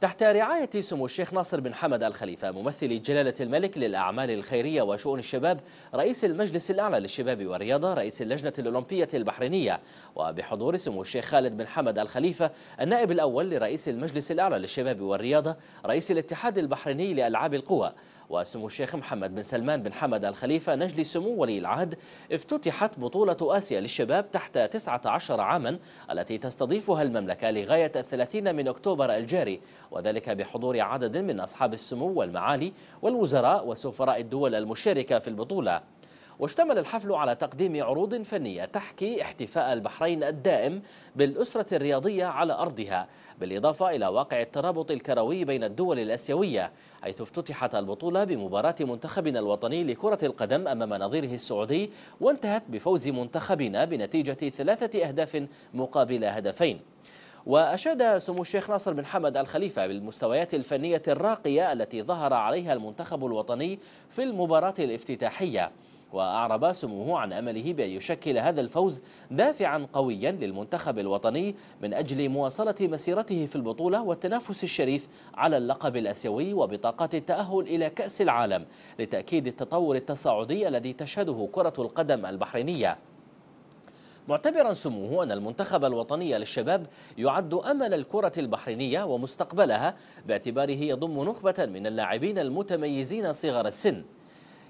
تحت رعاية سمو الشيخ ناصر بن حمد الخليفة ممثل جلالة الملك للأعمال الخيرية وشؤون الشباب رئيس المجلس الأعلى للشباب والرياضة رئيس اللجنة الأولمبية البحرينية وبحضور سمو الشيخ خالد بن حمد الخليفة النائب الأول لرئيس المجلس الأعلى للشباب والرياضة رئيس الاتحاد البحريني لألعاب القوى وسمو الشيخ محمد بن سلمان بن حمد الخليفة نجل سمو ولي العهد افتتحت بطولة آسيا للشباب تحت 19 عاما التي تستضيفها المملكة لغاية 30 من أكتوبر الجاري وذلك بحضور عدد من أصحاب السمو والمعالي والوزراء وسفراء الدول المشاركة في البطولة واشتمل الحفل على تقديم عروض فنية تحكي احتفاء البحرين الدائم بالأسرة الرياضية على أرضها بالإضافة إلى واقع الترابط الكروي بين الدول الأسيوية حيث افتتحت البطولة بمباراة منتخبنا الوطني لكرة القدم أمام نظيره السعودي وانتهت بفوز منتخبنا بنتيجة ثلاثة أهداف مقابل هدفين وأشاد سمو الشيخ ناصر بن حمد الخليفة بالمستويات الفنية الراقية التي ظهر عليها المنتخب الوطني في المباراة الافتتاحية وأعرب سموه عن أمله بأن يشكل هذا الفوز دافعا قويا للمنتخب الوطني من أجل مواصلة مسيرته في البطولة والتنافس الشريف على اللقب الأسيوي وبطاقات التأهل إلى كأس العالم لتأكيد التطور التصاعدي الذي تشهده كرة القدم البحرينية معتبرا سموه أن المنتخب الوطني للشباب يعد أمل الكرة البحرينية ومستقبلها باعتباره يضم نخبة من اللاعبين المتميزين صغر السن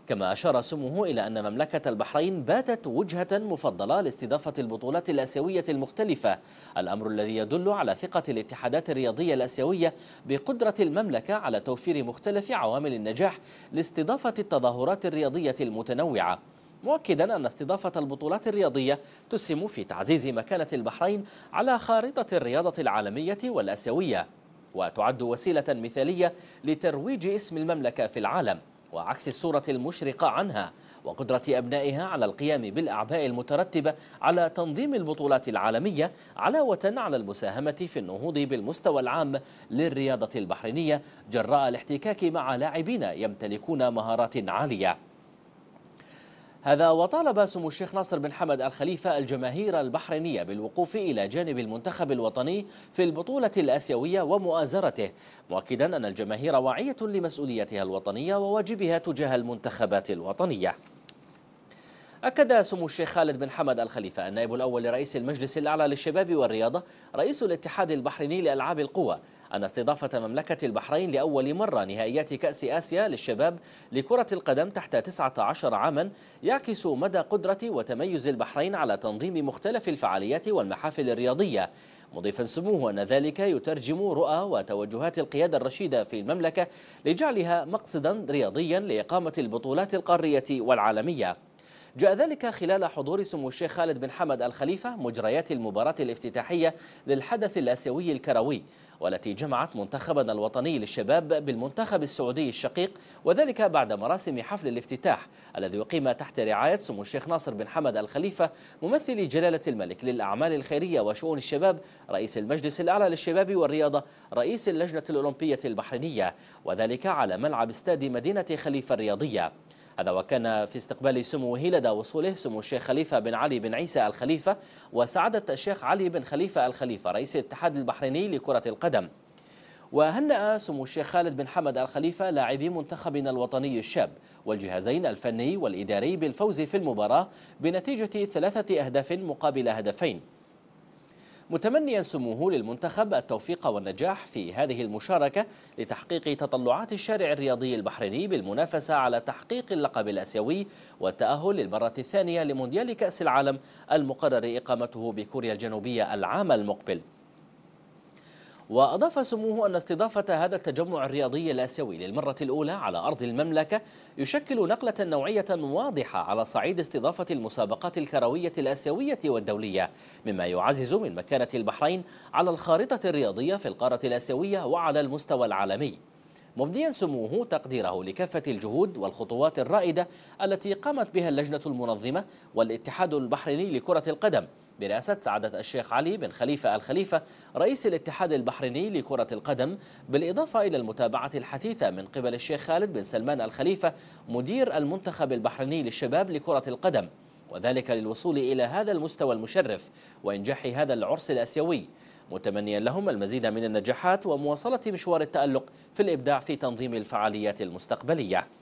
كما أشار سموه إلى أن مملكة البحرين باتت وجهة مفضلة لاستضافة البطولات الآسيوية المختلفة الأمر الذي يدل على ثقة الاتحادات الرياضية الآسيوية بقدرة المملكة على توفير مختلف عوامل النجاح لاستضافة التظاهرات الرياضية المتنوعة مؤكدا أن استضافة البطولات الرياضية تسهم في تعزيز مكانة البحرين على خارطة الرياضة العالمية والآسيوية وتعد وسيلة مثالية لترويج اسم المملكة في العالم وعكس الصورة المشرقة عنها وقدرة أبنائها على القيام بالأعباء المترتبة على تنظيم البطولات العالمية علاوة على المساهمة في النهوض بالمستوى العام للرياضة البحرينية جراء الاحتكاك مع لاعبين يمتلكون مهارات عالية هذا وطالب سمو الشيخ ناصر بن حمد الخليفة الجماهير البحرينية بالوقوف إلى جانب المنتخب الوطني في البطولة الآسيوية ومؤازرته مؤكدا أن الجماهير واعية لمسؤوليتها الوطنية وواجبها تجاه المنتخبات الوطنية أكد سمو الشيخ خالد بن حمد الخليفة النائب الأول لرئيس المجلس الأعلى للشباب والرياضة رئيس الاتحاد البحريني لألعاب القوى أن استضافة مملكة البحرين لأول مرة نهائيات كأس آسيا للشباب لكرة القدم تحت 19 عاما يعكس مدى قدرة وتميز البحرين على تنظيم مختلف الفعاليات والمحافل الرياضية مضيفا سموه أن ذلك يترجم رؤى وتوجهات القيادة الرشيدة في المملكة لجعلها مقصدا رياضيا لإقامة البطولات القارية والعالمية جاء ذلك خلال حضور سمو الشيخ خالد بن حمد الخليفة مجريات المباراة الافتتاحية للحدث الآسيوي الكروي والتي جمعت منتخبنا الوطني للشباب بالمنتخب السعودي الشقيق وذلك بعد مراسم حفل الافتتاح الذي أقيم تحت رعاية سمو الشيخ ناصر بن حمد الخليفة ممثل جلالة الملك للأعمال الخيرية وشؤون الشباب رئيس المجلس الأعلى للشباب والرياضة رئيس اللجنة الأولمبية البحرينية وذلك على ملعب استاد مدينة خليفة الرياضية هذا وكان في استقبال سموه لدى وصوله سمو الشيخ خليفة بن علي بن عيسى الخليفة وسعادة الشيخ علي بن خليفة الخليفة رئيس الاتحاد البحريني لكرة القدم وهنأ سمو الشيخ خالد بن حمد الخليفة لاعبي منتخبنا الوطني الشاب والجهازين الفني والإداري بالفوز في المباراة بنتيجة ثلاثة أهداف مقابل هدفين متمنيا سموه للمنتخب التوفيق والنجاح في هذه المشاركة لتحقيق تطلعات الشارع الرياضي البحريني بالمنافسة على تحقيق اللقب الأسيوي والتأهل للمرة الثانية لمونديال كأس العالم المقرر إقامته بكوريا الجنوبية العام المقبل وأضاف سموه أن استضافة هذا التجمع الرياضي الآسيوي للمرة الأولى على أرض المملكة يشكل نقلة نوعية واضحة على صعيد استضافة المسابقات الكروية الآسيوية والدولية مما يعزز من مكانة البحرين على الخارطة الرياضية في القارة الآسيوية وعلى المستوى العالمي مبديا سموه تقديره لكافة الجهود والخطوات الرائدة التي قامت بها اللجنة المنظمة والاتحاد البحريني لكرة القدم برئاسة سعادة الشيخ علي بن خليفة الخليفة رئيس الاتحاد البحريني لكرة القدم بالإضافة إلى المتابعة الحثيثة من قبل الشيخ خالد بن سلمان الخليفة مدير المنتخب البحريني للشباب لكرة القدم وذلك للوصول إلى هذا المستوى المشرف وإنجاح هذا العرس الأسيوي متمنيا لهم المزيد من النجاحات ومواصلة مشوار التألق في الإبداع في تنظيم الفعاليات المستقبلية